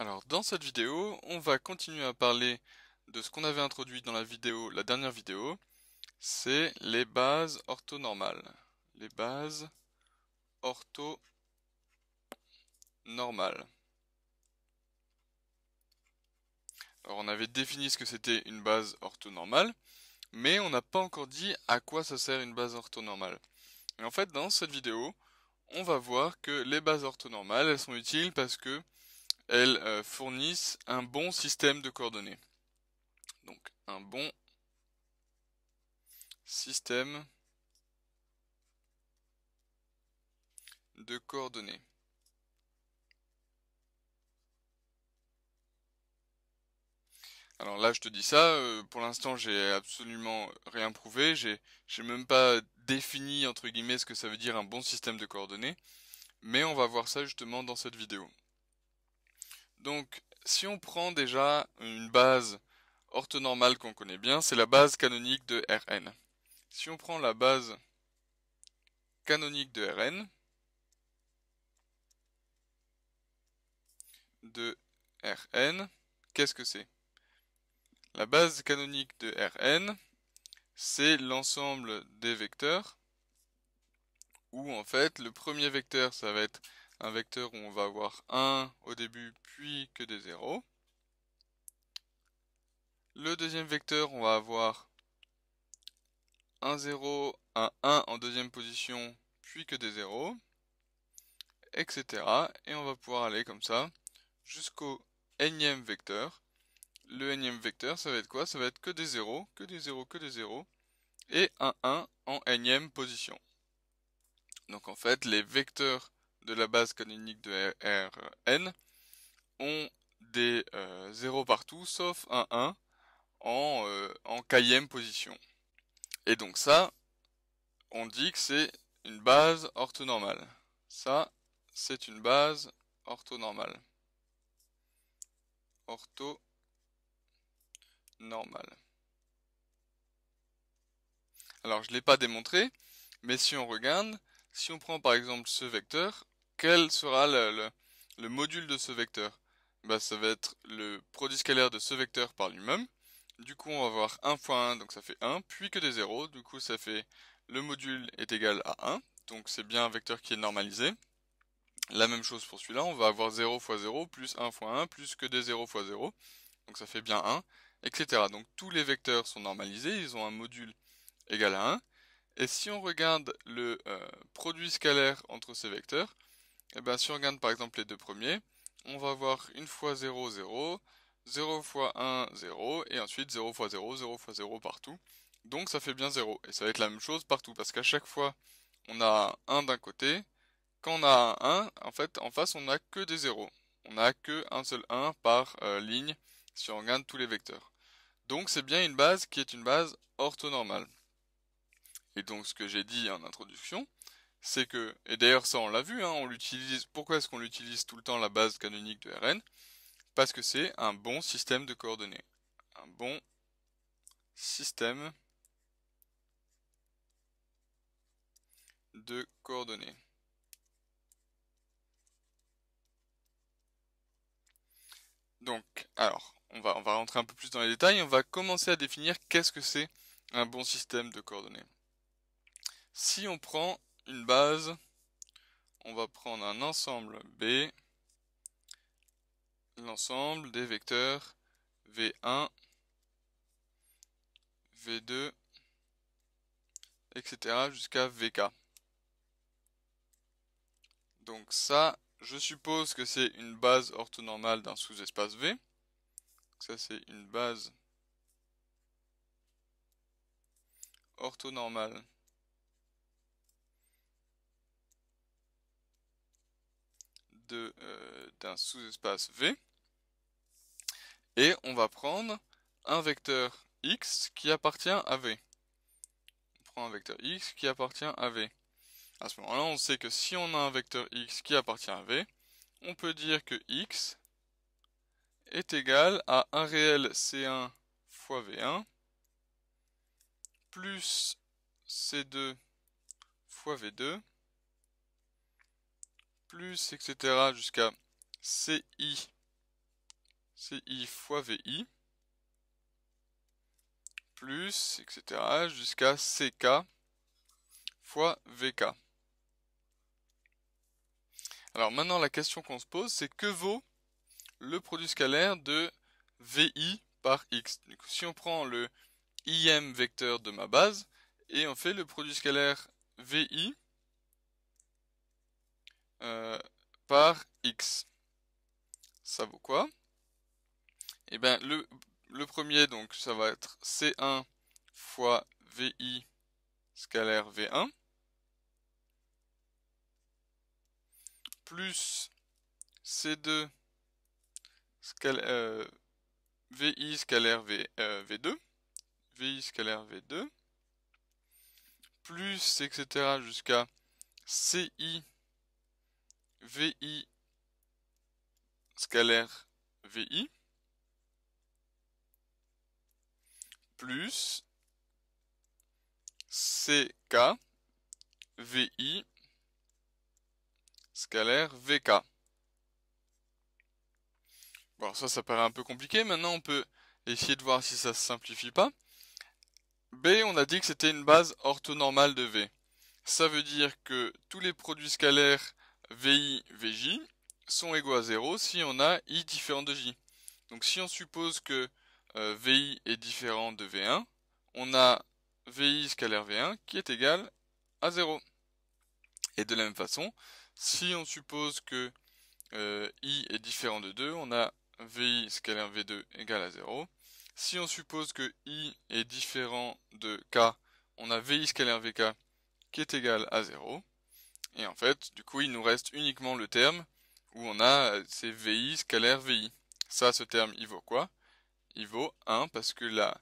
Alors dans cette vidéo, on va continuer à parler de ce qu'on avait introduit dans la vidéo, la dernière vidéo, c'est les bases orthonormales. Les bases orthonormales. Alors on avait défini ce que c'était une base orthonormale, mais on n'a pas encore dit à quoi ça sert une base orthonormale. Et en fait, dans cette vidéo, on va voir que les bases orthonormales, elles sont utiles parce que elles euh, fournissent un bon système de coordonnées. Donc un bon système de coordonnées. Alors là, je te dis ça, euh, pour l'instant, j'ai absolument rien prouvé, j'ai même pas défini, entre guillemets, ce que ça veut dire un bon système de coordonnées, mais on va voir ça justement dans cette vidéo. Donc, si on prend déjà une base orthonormale qu'on connaît bien, c'est la base canonique de Rn. Si on prend la base canonique de Rn, de Rn, qu'est-ce que c'est La base canonique de Rn, c'est l'ensemble des vecteurs, où en fait le premier vecteur ça va être un vecteur où on va avoir 1 au début puis que des 0. Le deuxième vecteur, on va avoir 1, 0, 1, 1 en deuxième position puis que des 0, etc. Et on va pouvoir aller comme ça jusqu'au énième vecteur. Le énième vecteur, ça va être quoi Ça va être que des 0, que des 0, que des 0, et un 1 en énième position. Donc en fait, les vecteurs de la base canonique de Rn ont des 0 euh, partout sauf un 1 en, euh, en km position. Et donc ça, on dit que c'est une base orthonormale. Ça, c'est une base orthonormale. Ortho Alors, je ne l'ai pas démontré, mais si on regarde, si on prend par exemple ce vecteur, quel sera le, module de ce vecteur bah, Ça va être le produit scalaire de ce vecteur par lui-même. Du coup, on va avoir 1 fois 1, donc ça fait 1, puis que des 0. Du coup, ça fait le module est égal à 1, donc c'est bien un vecteur qui est normalisé. La même chose pour celui-là, on va avoir 0 fois 0, plus 1 fois 1, plus que des 0 fois 0, donc ça fait bien 1, etc. Donc tous les vecteurs sont normalisés, ils ont un module égal à 1. Et si on regarde le euh, produit scalaire entre ces vecteurs, et eh bien si on regarde par exemple les deux premiers, on va avoir une fois 0, 0, 0 fois 1, 0, et ensuite 0 fois 0, 0 fois 0 partout. Donc ça fait bien 0. Et ça va être la même chose partout, parce qu'à chaque fois, on a 1 d'un côté. Quand on a un 1, en fait, en face, on n'a que des 0. On n'a que un seul 1 par euh, ligne, si on regarde tous les vecteurs. Donc c'est bien une base qui est une base orthonormale. Et donc ce que j'ai dit en introduction, c'est que, et d'ailleurs ça on l'a vu, hein, on l'utilise, pourquoi est-ce qu'on l'utilise tout le temps la base canonique de Rn Parce que c'est un bon système de coordonnées. Un bon système de coordonnées. Donc, alors, on va, on va rentrer un peu plus dans les détails, on va commencer à définir qu'est-ce que c'est un bon système de coordonnées. Si on prend une base. On va prendre un ensemble B, l'ensemble des vecteurs V1, V2, etc. jusqu'à VK. Donc ça, je suppose que c'est une base orthonormale d'un sous-espace V. Ça, c'est une base orthonormale Euh, d'un sous-espace V. Et on va prendre un vecteur x qui appartient à V. On prend un vecteur x qui appartient à V. À ce moment-là, on sait que si on a un vecteur x qui appartient à V, on peut dire que x est égal à un réel C1 fois V1 plus C2 fois V2 plus, etc. jusqu'à CI, CI fois VI, plus, etc. jusqu'à CK fois VK. Alors maintenant la question qu'on se pose c'est que vaut le produit scalaire de VI par X. si on prend le IM vecteur de ma base et on fait le produit scalaire VI euh, par x. Ça vaut quoi Eh bien, le, premier, donc, ça va être C1 fois VI scalaire V1 plus C2 scalaire VI scalaire v, V2 euh, VI scalaire V2 euh, plus etc jusqu'à CI VI scalaire VI plus CK VI scalaire VK. Bon, ça, ça paraît un peu compliqué. Maintenant, on peut essayer de voir si ça se simplifie pas. B, on a dit que c'était une base orthonormale de V. Ça veut dire que tous les produits scalaires VI, VJ sont égaux à 0 si on a I différent de J. Donc si on suppose que euh, VI est différent de V1, on a VI scalaire V1 qui est égal à 0. Et de la même façon, si on suppose que euh, I est différent de 2, on a VI scalaire V2 égal à 0. Si on suppose que I est différent de K, on a VI scalaire VK qui est égal à 0. Et en fait, du coup, il nous reste uniquement le terme où on a euh, ces VI scalaire VI. Ça, ce terme, il vaut quoi Il vaut 1 parce que la,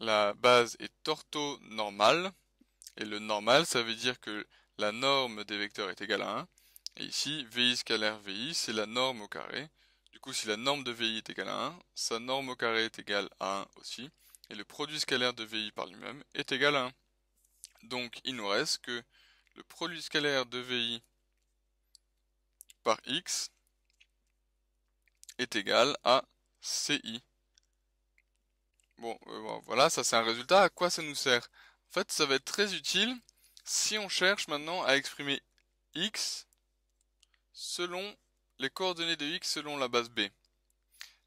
la base est orthonormale. Et le normal, ça veut dire que la norme des vecteurs est égale à 1. Et ici, VI scalaire VI, c'est la norme au carré. Du coup, si la norme de VI est égale à 1, sa norme au carré est égale à 1 aussi. Et le produit scalaire de VI par lui-même est égal à 1. Donc, il nous reste que le produit scalaire de VI par X est égal à CI. Euh, bon, voilà, ça c'est un résultat. À quoi ça nous sert En fait, ça va être très utile si on cherche maintenant à exprimer X selon les coordonnées de X selon la base B.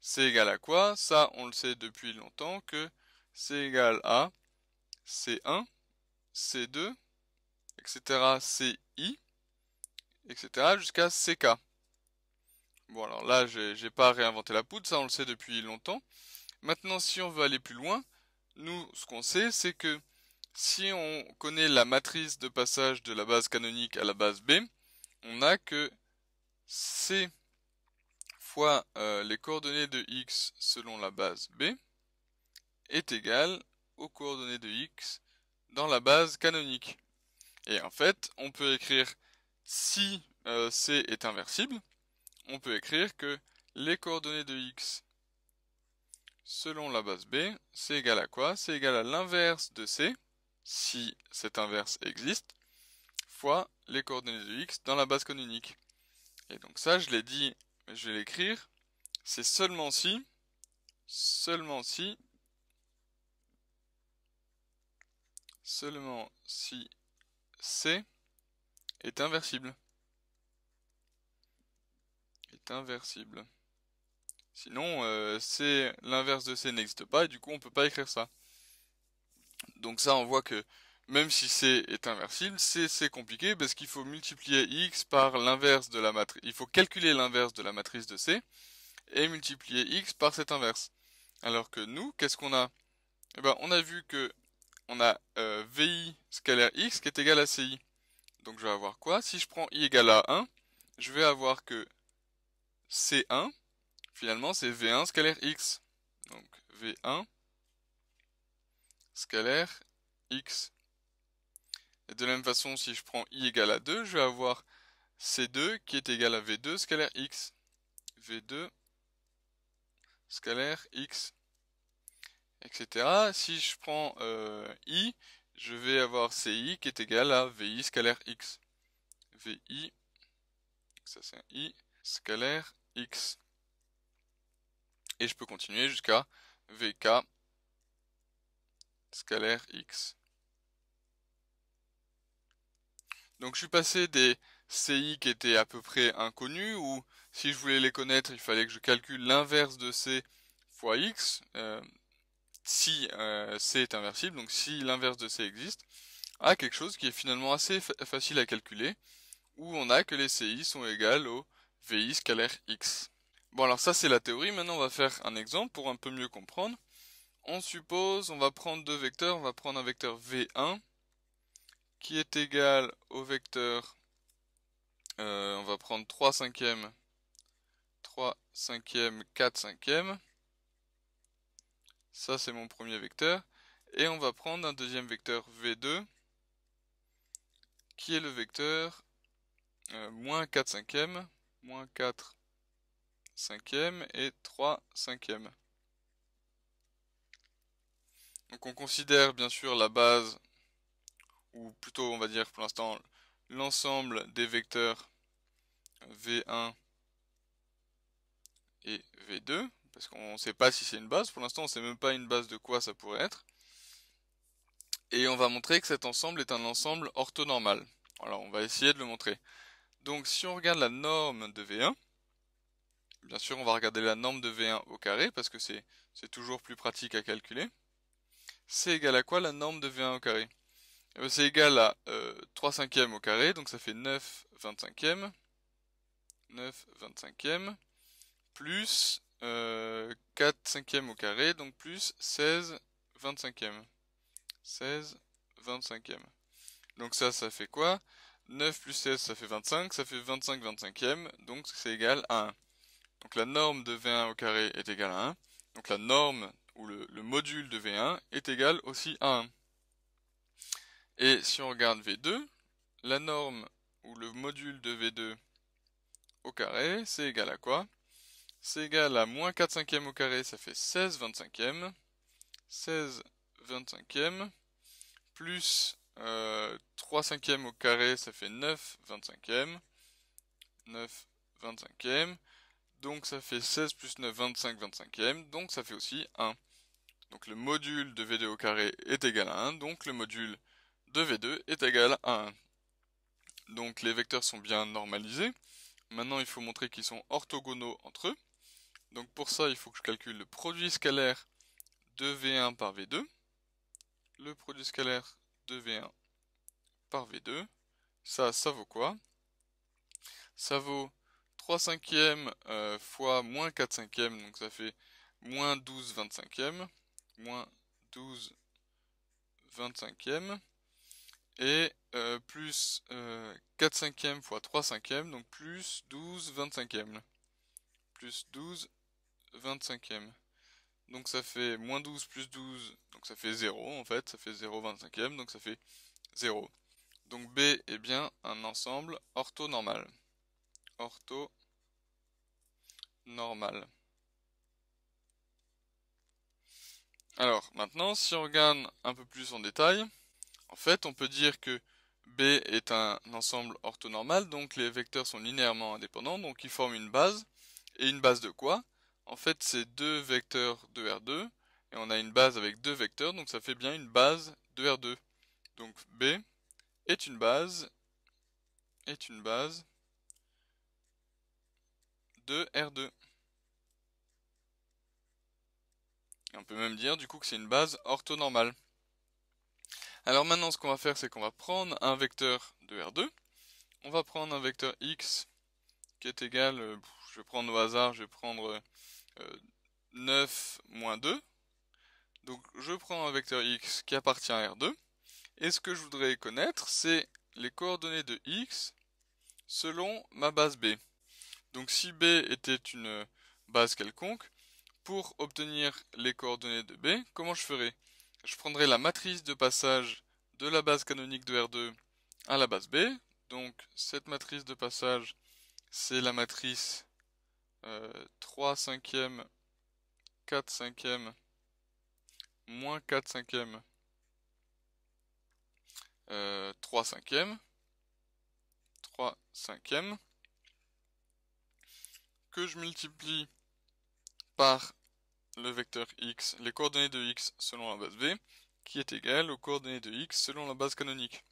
C'est égal à quoi Ça, on le sait depuis longtemps que c'est égal à C1, C2, etc., CI, etc., jusqu'à CK. Bon, alors là, j'ai pas réinventé la poudre, ça on le sait depuis longtemps. Maintenant, si on veut aller plus loin, nous, ce qu'on sait, c'est que si on connaît la matrice de passage de la base canonique à la base B, on a que C fois euh, les coordonnées de X selon la base B est égal aux coordonnées de X dans la base canonique. Et en fait, on peut écrire si euh, C est inversible, on peut écrire que les coordonnées de X selon la base B, c'est égal à quoi C'est égal à l'inverse de C, si cet inverse existe, fois les coordonnées de X dans la base canonique. Et donc ça, je l'ai dit, je vais l'écrire, c'est seulement si, seulement si, seulement si C est inversible. Est inversible. Sinon, euh, C, l'inverse de C n'existe pas et du coup on peut pas écrire ça. Donc ça, on voit que même si C est inversible, C c'est compliqué parce qu'il faut multiplier X par l'inverse de la matrice. Il faut calculer l'inverse de la matrice de C et multiplier X par cet inverse. Alors que nous, qu'est-ce qu'on a eh ben, on a vu que on a euh, VI scalaire X qui est égal à CI. Donc je vais avoir quoi Si je prends I égal à 1, je vais avoir que C1, finalement, c'est V1 scalaire X. Donc V1 scalaire X. Et de la même façon, si je prends I égal à 2, je vais avoir C2 qui est égal à V2 scalaire X. V2 scalaire X etc. Si je prends euh, i, je vais avoir ci qui est égal à vi scalaire x. vi, ça c'est un i, scalaire x. Et je peux continuer jusqu'à vk scalaire x. Donc je suis passé des ci qui étaient à peu près inconnus, ou si je voulais les connaître, il fallait que je calcule l'inverse de c fois x. Euh, si euh, C est inversible, donc si l'inverse de C existe, à quelque chose qui est finalement assez facile à calculer, où on a que les CI sont égales au VI scalaire X. Bon alors ça c'est la théorie, maintenant on va faire un exemple pour un peu mieux comprendre. On suppose, on va prendre deux vecteurs, on va prendre un vecteur V1 qui est égal au vecteur, euh, on va prendre 3 cinquièmes, 3 cinquièmes, 4 cinquièmes, ça, c'est mon premier vecteur. Et on va prendre un deuxième vecteur V2, qui est le vecteur euh, moins 4 cinquièmes, moins 4 cinquièmes et 3 cinquièmes. Donc on considère bien sûr la base, ou plutôt on va dire pour l'instant l'ensemble des vecteurs V1 et V2, parce qu'on ne sait pas si c'est une base. Pour l'instant, on ne sait même pas une base de quoi ça pourrait être. Et on va montrer que cet ensemble est un ensemble orthonormal. Alors, on va essayer de le montrer. Donc, si on regarde la norme de V1, bien sûr, on va regarder la norme de V1 au carré, parce que c'est toujours plus pratique à calculer. C'est égal à quoi la norme de V1 au carré eh ben, C'est égal à 3 euh, cinquièmes au carré, donc ça fait 9 25e, 9 25e, plus 4 euh, cinquièmes au carré, donc plus 16 25e. 16 25e. Donc ça, ça fait quoi 9 plus 16, ça fait 25, ça fait 25 25e, donc c'est égal à 1. Donc la norme de V1 au carré est égale à 1. Donc la norme, ou le, le module de V1, est égal aussi à 1. Et si on regarde V2, la norme, ou le module de V2 au carré, c'est égal à quoi c'est égal à moins 4 cinquièmes au carré, ça fait 16 25e. 16 25e. Plus euh, 3 cinquièmes au carré, ça fait 9 25e. 9 25e. Donc ça fait 16 plus 9, 25 25e. Donc ça fait aussi 1. Donc le module de V2 au carré est égal à 1. Donc le module de V2 est égal à 1. Donc les vecteurs sont bien normalisés. Maintenant, il faut montrer qu'ils sont orthogonaux entre eux. Donc pour ça, il faut que je calcule le produit scalaire de V1 par V2, le produit scalaire de V1 par V2. Ça, ça vaut quoi Ça vaut 3 cinquièmes euh, fois moins 4 cinquièmes, donc ça fait moins 12 25e, moins 12 25e, et euh, plus 4 euh, cinquièmes fois 3 cinquièmes, donc plus 12 25e, plus 12 25e. Donc ça fait moins 12 plus 12, donc ça fait 0 en fait, ça fait 0 25e, donc ça fait 0. Donc B est bien un ensemble orthonormal. Orthonormal. Alors maintenant, si on regarde un peu plus en détail, en fait on peut dire que B est un ensemble orthonormal, donc les vecteurs sont linéairement indépendants, donc ils forment une base. Et une base de quoi en fait c'est deux vecteurs de R2 et on a une base avec deux vecteurs donc ça fait bien une base de R2. Donc B est une base est une base de R2. on peut même dire du coup que c'est une base orthonormale. Alors maintenant ce qu'on va faire c'est qu'on va prendre un vecteur de R2. On va prendre un vecteur X qui est égal, euh, je vais prendre au hasard, je vais prendre euh, 9 euh, moins 2. Donc je prends un vecteur x qui appartient à R2. Et ce que je voudrais connaître, c'est les coordonnées de x selon ma base B. Donc si B était une base quelconque, pour obtenir les coordonnées de B, comment je ferais Je prendrais la matrice de passage de la base canonique de R2 à la base B. Donc cette matrice de passage, c'est la matrice 3 euh, cinquièmes, 4 cinquièmes, moins 4 cinquièmes, 3 euh, cinquièmes, 3 cinquièmes, que je multiplie par le vecteur x, les coordonnées de x selon la base b, qui est égale aux coordonnées de x selon la base canonique.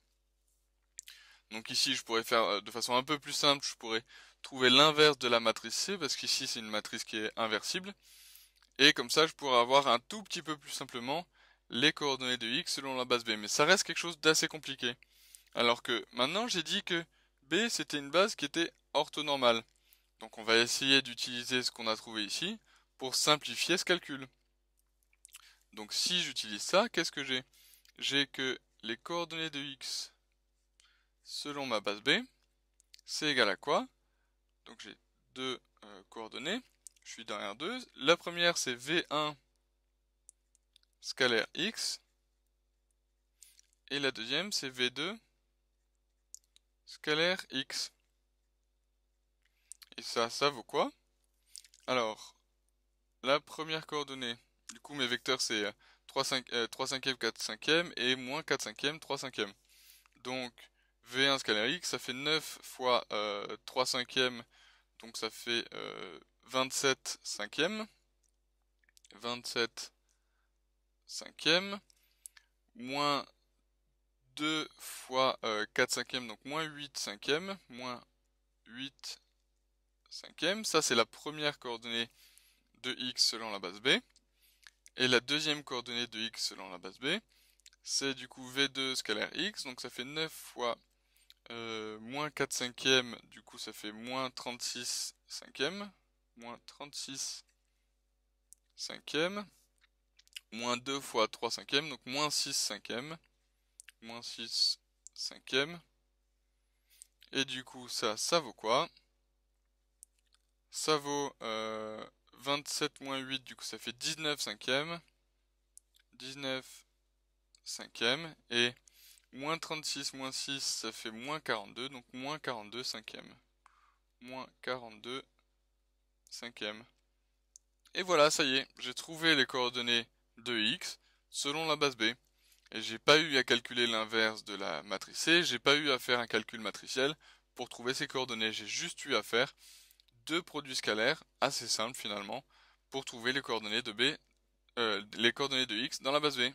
Donc ici, je pourrais faire euh, de façon un peu plus simple, je pourrais trouver l'inverse de la matrice C, parce qu'ici c'est une matrice qui est inversible, et comme ça je pourrais avoir un tout petit peu plus simplement les coordonnées de x selon la base B. Mais ça reste quelque chose d'assez compliqué. Alors que maintenant j'ai dit que B c'était une base qui était orthonormale. Donc on va essayer d'utiliser ce qu'on a trouvé ici pour simplifier ce calcul. Donc si j'utilise ça, qu'est-ce que j'ai J'ai que les coordonnées de x selon ma base B, c'est égal à quoi donc j'ai deux euh, coordonnées. Je suis derrière deux, La première c'est V1 scalaire X. Et la deuxième c'est V2 scalaire X. Et ça, ça vaut quoi Alors, la première coordonnée, du coup mes vecteurs c'est 3 5 5 4 cinquièmes, et moins 4 cinquièmes, 3 cinquièmes. Donc V1 scalaire x, ça fait 9 fois 3 euh, cinquièmes, donc ça fait 27 euh, cinquièmes. 27 cinquièmes, moins 2 fois 4 euh, cinquièmes, donc moins 8 cinquièmes, moins 8 cinquièmes. Ça, c'est la première coordonnée de x selon la base b. Et la deuxième coordonnée de x selon la base b, c'est du coup V2 scalaire x, donc ça fait 9 fois euh, moins 4 cinquièmes, du coup ça fait moins 36 cinquièmes, moins 36 cinquièmes, moins 2 fois 3 cinquièmes, donc moins 6 cinquièmes, moins 6 cinquièmes, et du coup ça, ça vaut quoi Ça vaut euh, 27 moins 8, du coup ça fait 19 cinquièmes, 19 cinquièmes, et Moins 36, moins 6, ça fait moins 42, donc moins 42 cinquième. Moins 42 cinquième. Et voilà, ça y est, j'ai trouvé les coordonnées de x selon la base B. Et j'ai pas eu à calculer l'inverse de la matrice C, j'ai pas eu à faire un calcul matriciel pour trouver ces coordonnées. J'ai juste eu à faire deux produits scalaires, assez simples finalement, pour trouver les coordonnées de B, euh, les coordonnées de x dans la base B.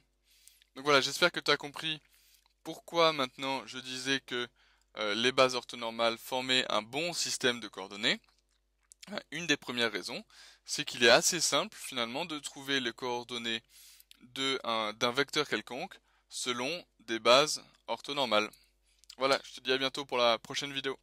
Donc voilà, j'espère que tu as compris pourquoi maintenant je disais que euh, les bases orthonormales formaient un bon système de coordonnées hein, Une des premières raisons, c'est qu'il est assez simple finalement de trouver les coordonnées d'un vecteur quelconque selon des bases orthonormales. Voilà, je te dis à bientôt pour la prochaine vidéo.